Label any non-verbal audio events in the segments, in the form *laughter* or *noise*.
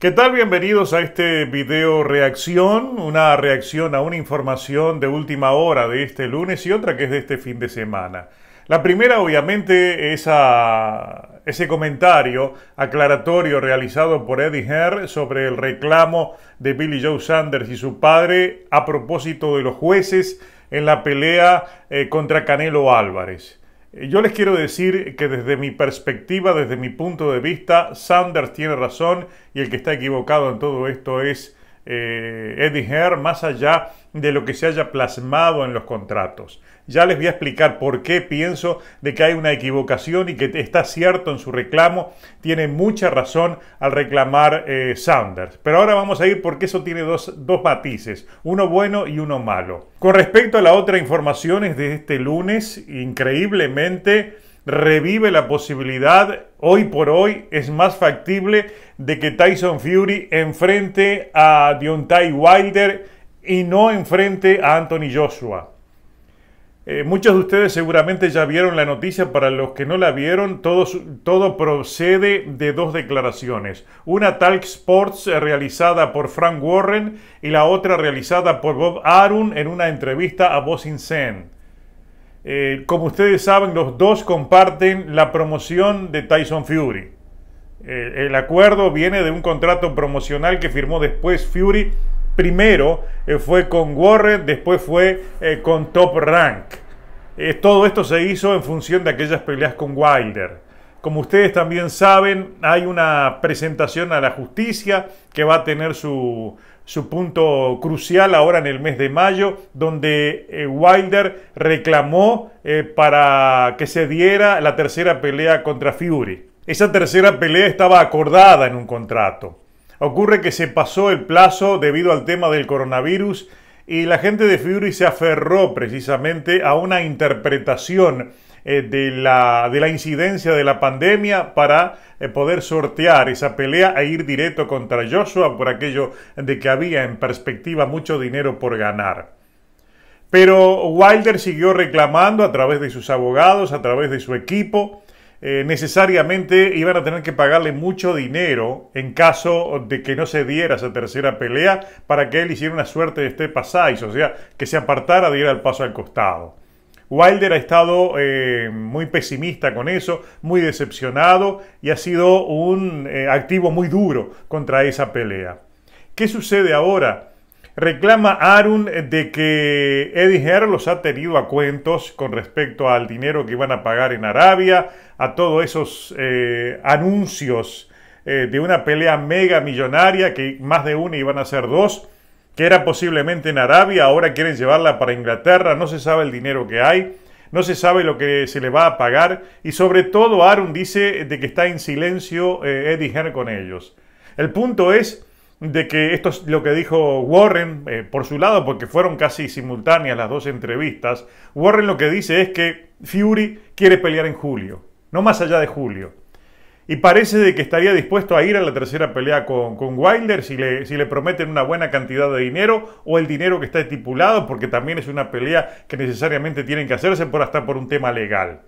¿Qué tal? Bienvenidos a este video reacción, una reacción a una información de última hora de este lunes y otra que es de este fin de semana. La primera obviamente es ese comentario aclaratorio realizado por Eddie Herr sobre el reclamo de Billy Joe Sanders y su padre a propósito de los jueces en la pelea eh, contra Canelo Álvarez. Yo les quiero decir que desde mi perspectiva, desde mi punto de vista, Sanders tiene razón y el que está equivocado en todo esto es eh, Eddie más allá de lo que se haya plasmado en los contratos. Ya les voy a explicar por qué pienso de que hay una equivocación y que está cierto en su reclamo. Tiene mucha razón al reclamar eh, Saunders. Pero ahora vamos a ir porque eso tiene dos, dos matices, uno bueno y uno malo. Con respecto a la otra información es de este lunes, increíblemente revive la posibilidad hoy por hoy es más factible de que Tyson Fury enfrente a Deontay Wilder y no enfrente a Anthony Joshua. Eh, muchos de ustedes seguramente ya vieron la noticia, para los que no la vieron, todo, procede de dos declaraciones. Una Talk Sports eh, realizada por Frank Warren y la otra realizada por Bob Arum en una entrevista a Boxing Sen. Eh, como ustedes saben, los dos comparten la promoción de Tyson Fury. el acuerdo viene de un contrato promocional que firmó después Fury. Primero eh, fue con Warren, después fue eh, con Top Rank. todo esto se hizo en función de aquellas peleas con Wilder. Como ustedes también saben, hay una presentación a la justicia que va a tener su, su punto crucial ahora en el mes de mayo, donde eh, Wilder reclamó eh, para que se diera la tercera pelea contra Fury. Esa tercera pelea estaba acordada en un contrato. Ocurre que se pasó el plazo debido al tema del coronavirus y la gente de Fury se aferró precisamente a una interpretación eh, de, la, incidencia de la pandemia para eh, poder sortear esa pelea e ir directo contra Joshua por aquello de que había en perspectiva mucho dinero por ganar. Pero Wilder siguió reclamando a través de sus abogados, a través de su equipo. Eh, necesariamente iban a tener que pagarle mucho dinero en caso de que no se diera esa tercera pelea para que él hiciera una suerte de este pasáis, o sea, que se apartara de ir al paso al costado. Wilder ha estado eh, muy pesimista con eso, muy decepcionado y ha sido un eh, activo muy duro contra esa pelea. ¿Qué sucede ahora? Reclama Aaron de que Eddie Herr los ha tenido a cuentos con respecto al dinero que iban a pagar en Arabia, a todos esos eh, anuncios de una pelea mega millonaria que más de una iban a ser dos que era posiblemente en Arabia, ahora quieren llevarla para Inglaterra, no se sabe el dinero que hay, no se sabe lo que se le va a pagar y sobre todo Aaron dice de que está en silencio eh, Eddie Hearn con ellos. El punto es de que esto es lo que dijo Warren eh, por su lado, porque fueron casi simultáneas las dos entrevistas. Warren lo que dice es que Fury quiere pelear en julio, no más allá de julio y parece de que estaría dispuesto a ir a la tercera pelea con, Wilder si le, prometen una buena cantidad de dinero o el dinero que está estipulado, porque también es una pelea que necesariamente tienen que hacerse por hasta por un tema legal.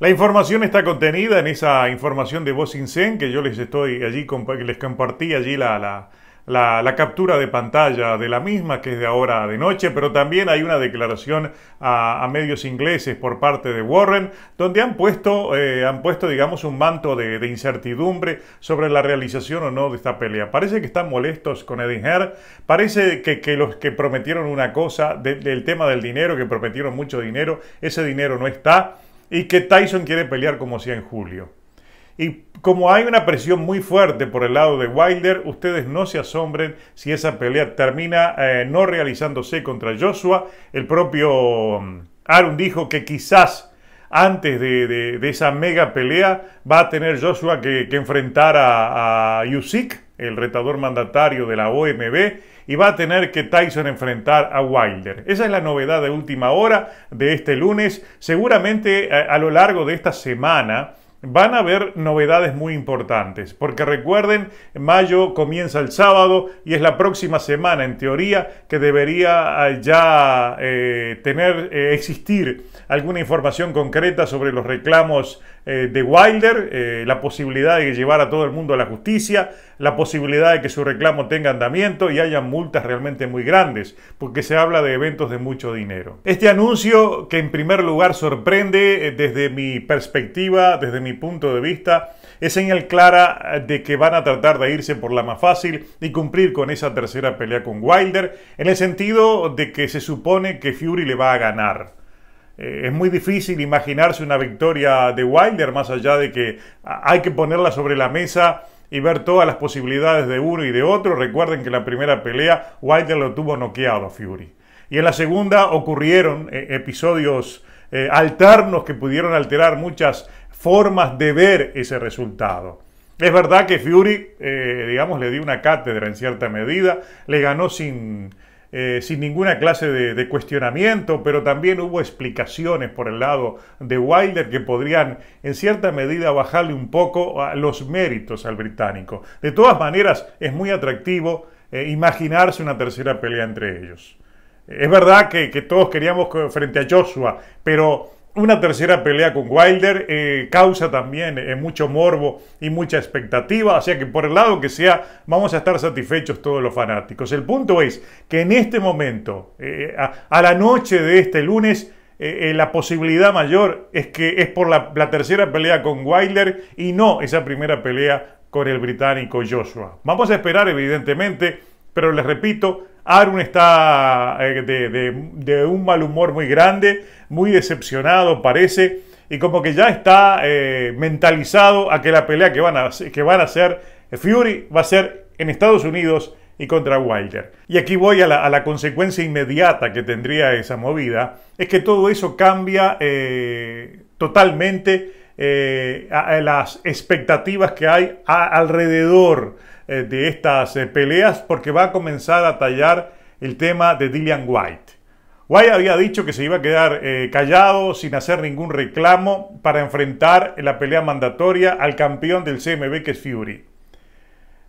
La información está contenida en esa información de Voz que yo les estoy allí, les compartí allí la la, captura de pantalla de la misma, que es de ahora de noche, pero también hay una declaración a, medios ingleses por parte de Warren, donde han puesto, eh, han puesto digamos, un manto de, incertidumbre sobre la realización o no de esta pelea. Parece que están molestos con Eddie parece que, los que prometieron una cosa, del tema del dinero, que prometieron mucho dinero, ese dinero no está, y que Tyson quiere pelear como hacía en julio. Y como hay una presión muy fuerte por el lado de Wilder, ustedes no se asombren si esa pelea termina eh, no realizándose contra Joshua. El propio mm, Aaron dijo que quizás antes de, esa mega pelea va a tener Joshua que, enfrentar a, a el retador mandatario de la OMB, y va a tener que Tyson enfrentar a Wilder. Esa es la novedad de última hora de este lunes. Seguramente eh, a lo largo de esta semana Van a haber novedades muy importantes, porque recuerden, mayo comienza el sábado y es la próxima semana, en teoría, que debería eh, ya eh, tener, eh, existir alguna información concreta sobre los reclamos eh, de Wilder, eh, la posibilidad de llevar a todo el mundo a la justicia, la posibilidad de que su reclamo tenga andamiento y haya multas realmente muy grandes, porque se habla de eventos de mucho dinero. Este anuncio que en primer lugar sorprende eh, desde mi perspectiva, desde mi punto de vista, es señal clara de que van a tratar de irse por la más fácil y cumplir con esa tercera pelea con Wilder, en el sentido de que se supone que Fury le va a ganar. Eh, es muy difícil imaginarse una victoria de Wilder, más allá de que hay que ponerla sobre la mesa y ver todas las posibilidades de uno y de otro. Recuerden que la primera pelea Wilder lo tuvo noqueado a Fury. Y en la segunda ocurrieron eh, episodios eh, alternos que pudieron alterar muchas formas de ver ese resultado. Es verdad que Fury, digamos, le dio una cátedra en cierta medida, le ganó sin, eh, sin ninguna clase de, cuestionamiento, pero también hubo explicaciones por el lado de Wilder que podrían en cierta medida bajarle un poco los méritos al británico. De todas maneras, es muy atractivo eh, imaginarse una tercera pelea entre ellos. Es verdad que, que todos queríamos frente a Joshua, pero una tercera pelea con Wilder eh, causa también eh, mucho morbo y mucha expectativa, o sea que por el lado que sea, vamos a estar satisfechos todos los fanáticos. El punto es que en este momento, eh, a, la noche de este lunes, la posibilidad mayor es que es por la, la tercera pelea con Wilder y no esa primera pelea con el británico Joshua. Vamos a esperar, evidentemente, pero les repito, Arun está eh, de, un mal humor muy grande, muy decepcionado parece, y como que ya está eh, mentalizado a que la pelea que van a, que van a hacer eh, Fury va a ser en Estados Unidos y contra Wilder. Y aquí voy a la, consecuencia inmediata que tendría esa movida, es que todo eso cambia totalmente a las expectativas que hay alrededor eh, de estas eh, peleas porque va a comenzar a tallar el tema de Dillian White. White había dicho que se iba a quedar eh, callado sin hacer ningún reclamo para enfrentar la pelea mandatoria al campeón del CMB que es Fury.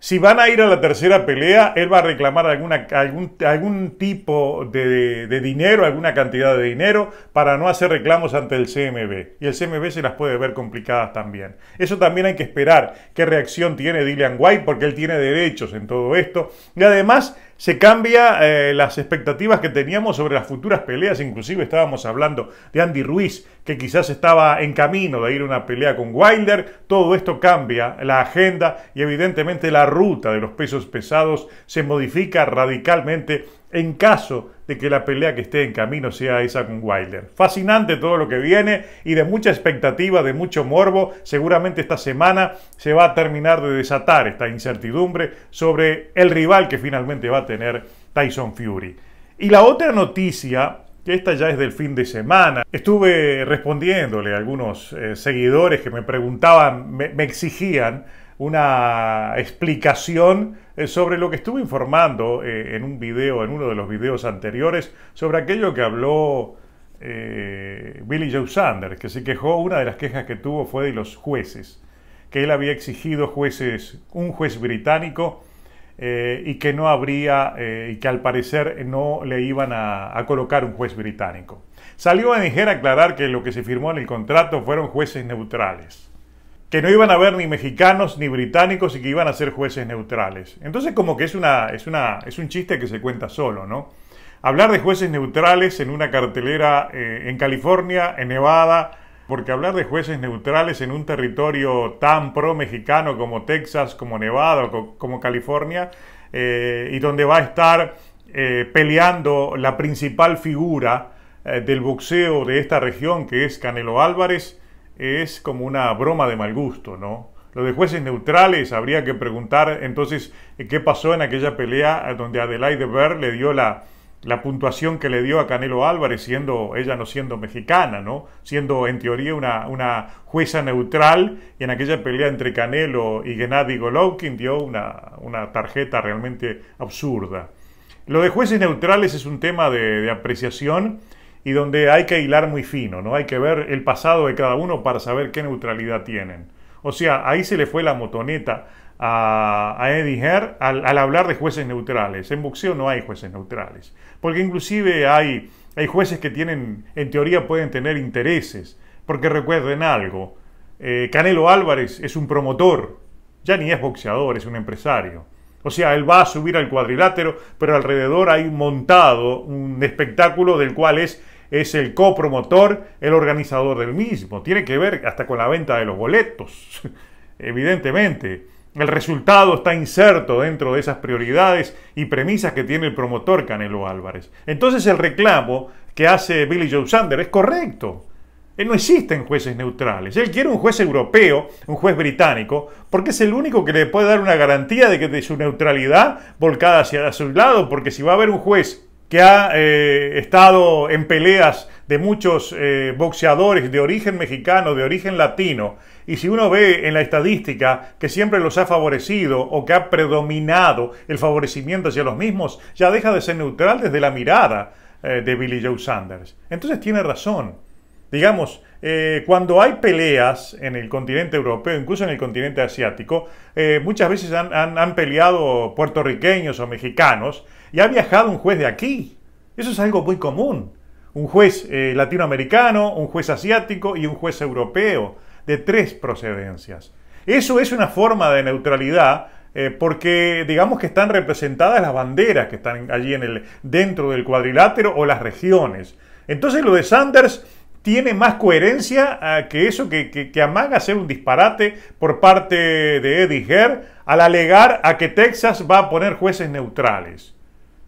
Si van a ir a la tercera pelea, él va a reclamar alguna, algún, tipo de, de, dinero, alguna cantidad de dinero, para no hacer reclamos ante el CMB. Y el CMB se las puede ver complicadas también. Eso también hay que esperar qué reacción tiene Dylan White, porque él tiene derechos en todo esto. Y además, se cambia eh, las expectativas que teníamos sobre las futuras peleas. Inclusive estábamos hablando de Andy Ruiz, que quizás estaba en camino de ir a una pelea con Wilder. Todo esto cambia la agenda y evidentemente la ruta de los pesos pesados se modifica radicalmente en caso que la pelea que esté en camino sea esa con Wilder. Fascinante todo lo que viene y de mucha expectativa, de mucho morbo. Seguramente esta semana se va a terminar de desatar esta incertidumbre sobre el rival que finalmente va a tener Tyson Fury. Y la otra noticia que esta ya es del fin de semana. Estuve respondiéndole a algunos eh, seguidores que me preguntaban, me exigían una explicación eh, sobre lo que estuve informando eh, en un video, en uno de los videos anteriores, sobre aquello que habló eh, Billy Joe Sanders, que se quejó, una de las quejas que tuvo fue de los jueces, que él había exigido jueces, un juez británico, y que no habría, y que al parecer no le iban a, colocar un juez británico. Salió a a aclarar que lo que se firmó en el contrato fueron jueces neutrales que no iban a haber ni mexicanos ni británicos y que iban a ser jueces neutrales. Entonces como que es, una, es, una, es un chiste que se cuenta solo, ¿no? Hablar de jueces neutrales en una cartelera eh, en California, en Nevada, porque hablar de jueces neutrales en un territorio tan pro-mexicano como Texas, como Nevada, como California, eh, y donde va a estar eh, peleando la principal figura del boxeo de esta región, que es Canelo Álvarez, es como una broma de mal gusto, ¿no? Lo de jueces neutrales, habría que preguntar entonces eh, qué pasó en aquella pelea eh, donde Adelaide Ver le dio la, puntuación que le dio a Canelo Álvarez, siendo ella no siendo mexicana, ¿no? Siendo en teoría una, una jueza neutral, y en aquella pelea entre Canelo y Gennady Golovkin dio una, tarjeta realmente absurda. Lo de jueces neutrales es un tema de, de apreciación y donde hay que hilar muy fino, ¿no? Hay que ver el pasado de cada uno para saber qué neutralidad tienen. O sea, ahí se le fue la motoneta a, Eddie Herr al, hablar de jueces neutrales. En boxeo no hay jueces neutrales, porque inclusive hay, hay jueces que tienen, en teoría pueden tener intereses, porque recuerden algo, eh, Canelo Álvarez es un promotor, ya ni es boxeador, es un empresario. O sea, él va a subir al cuadrilátero, pero alrededor hay montado un espectáculo del cual es es el copromotor, el organizador del mismo. Tiene que ver hasta con la venta de los boletos, *laughs* evidentemente. El resultado está inserto dentro de esas prioridades y premisas que tiene el promotor Canelo Álvarez. Entonces el reclamo que hace Billy Joe Sander es correcto. Él no existen jueces neutrales. Él quiere un juez europeo, un juez británico, porque es el único que le puede dar una garantía de que de su neutralidad volcada hacia su lado, porque si va a haber un juez que ha eh, estado en peleas de muchos eh, boxeadores de origen mexicano, de origen latino, y si uno ve en la estadística que siempre los ha favorecido o que ha predominado el favorecimiento hacia los mismos, ya deja de ser neutral desde la mirada eh, de Billy Joe Sanders. Entonces tiene razón. Digamos, eh, cuando hay peleas en el continente europeo, incluso en el continente asiático, eh, muchas veces han, peleado puertorriqueños o mexicanos y ha viajado un juez de aquí. Eso es algo muy común. Un juez eh, latinoamericano, un juez asiático y un juez europeo, de tres procedencias. Eso es una forma de neutralidad porque digamos que están representadas las banderas que están allí en el, dentro del cuadrilátero o las regiones. Entonces lo de Sanders tiene más coherencia ah, que eso que, que, amaga ser un disparate por parte de Eddie Herr al alegar a que Texas va a poner jueces neutrales,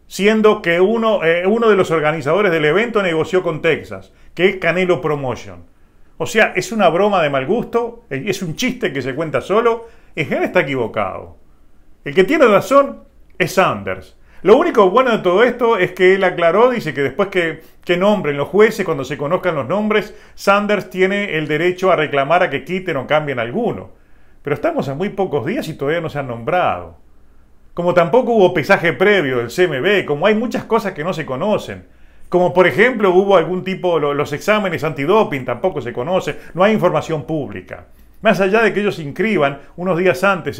siendo que uno, eh, uno de los organizadores del evento negoció con Texas, que es Canelo Promotion. O sea, es una broma de mal gusto, eh, es un chiste que se cuenta solo. Herr está equivocado. El que tiene razón es Sanders. Lo único bueno de todo esto es que él aclaró, dice que después que, que nombren los jueces, cuando se conozcan los nombres, Sanders tiene el derecho a reclamar a que quiten o cambien alguno. Pero estamos a muy pocos días y todavía no se han nombrado. Como tampoco hubo pesaje previo del CMB, como hay muchas cosas que no se conocen. Como por ejemplo hubo algún tipo, los exámenes antidoping tampoco se conocen, no hay información pública. Más allá de que ellos se inscriban unos días antes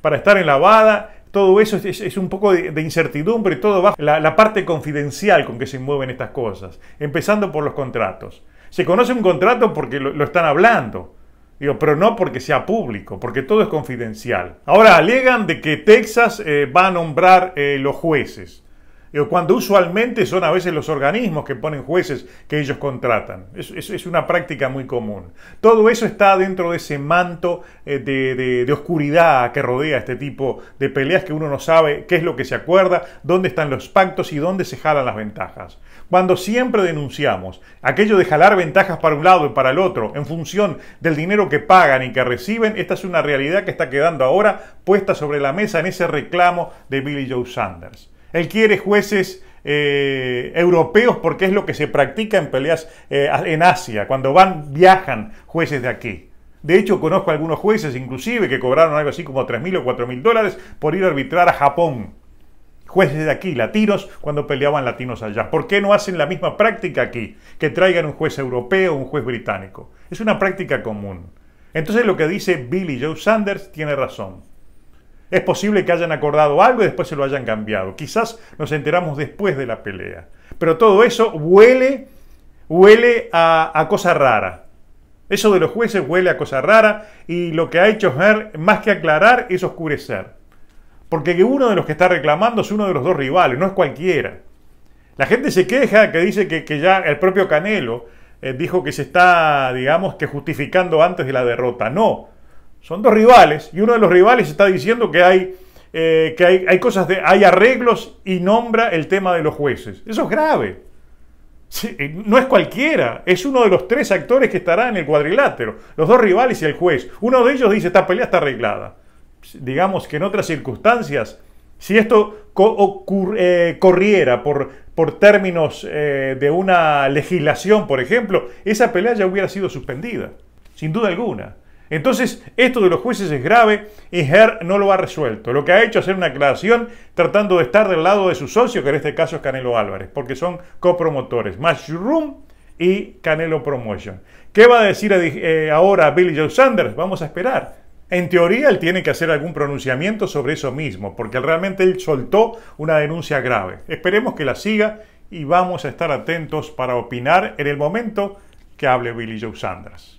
para estar en la VADA, todo eso es, un poco de, incertidumbre y todo la, parte confidencial con que se mueven estas cosas, empezando por los contratos. Se conoce un contrato porque lo, están hablando. pero no porque sea público, porque todo es confidencial. Ahora alegan de que Texas eh, va a nombrar eh, los jueces cuando usualmente son a veces los organismos que ponen jueces que ellos contratan. Es, es, una práctica muy común. Todo eso está dentro de ese manto eh, de, de, oscuridad que rodea este tipo de peleas que uno no sabe qué es lo que se acuerda, dónde están los pactos y dónde se jalan las ventajas. Cuando siempre denunciamos aquello de jalar ventajas para un lado y para el otro en función del dinero que pagan y que reciben, esta es una realidad que está quedando ahora puesta sobre la mesa en ese reclamo de Billy Joe Sanders. Él quiere jueces eh, europeos porque es lo que se practica en peleas eh, en Asia. Cuando van, viajan jueces de aquí. De hecho, conozco algunos jueces, inclusive, que cobraron algo así como 3.000 o 4.000 dólares por ir a arbitrar a Japón. Jueces de aquí, latinos, cuando peleaban latinos allá. ¿Por qué no hacen la misma práctica aquí? Que traigan un juez europeo o un juez británico. Es una práctica común. Entonces lo que dice Billy Joe Sanders tiene razón. Es posible que hayan acordado algo y después se lo hayan cambiado. Quizás nos enteramos después de la pelea. Pero todo eso huele, huele a, cosa rara. Eso de los jueces huele a cosa rara y lo que ha hecho es más que aclarar, es oscurecer. Porque uno de los que está reclamando es uno de los dos rivales, no es cualquiera. La gente se queja que dice que, ya el propio Canelo eh, dijo que se está, digamos, que justificando antes de la derrota. No, son dos rivales y uno de los rivales está diciendo que hay, eh, que hay, cosas de, hay arreglos y nombra el tema de los jueces. Eso es grave. Eh, no es cualquiera, es uno de los tres actores que estará en el cuadrilátero, los dos rivales y el juez. Uno de ellos dice, esta pelea está arreglada. Digamos que en otras circunstancias, si esto ocurre, eh, corriera por, por términos de una legislación, por ejemplo, esa pelea ya hubiera sido suspendida, sin duda alguna. Entonces, esto de los jueces es grave y Herr no lo ha resuelto. Lo que ha hecho es hacer una aclaración tratando de estar del lado de su socio, que en este caso es Canelo Álvarez, porque son copromotores, Mushroom y Canelo Promotion. ¿Qué va a decir eh, eh, ahora Billy Joe Sanders? Vamos a esperar. En teoría, él tiene que hacer algún pronunciamiento sobre eso mismo, porque realmente él soltó una denuncia grave. Esperemos que la siga y vamos a estar atentos para opinar en el momento que hable Billy Joe Sanders.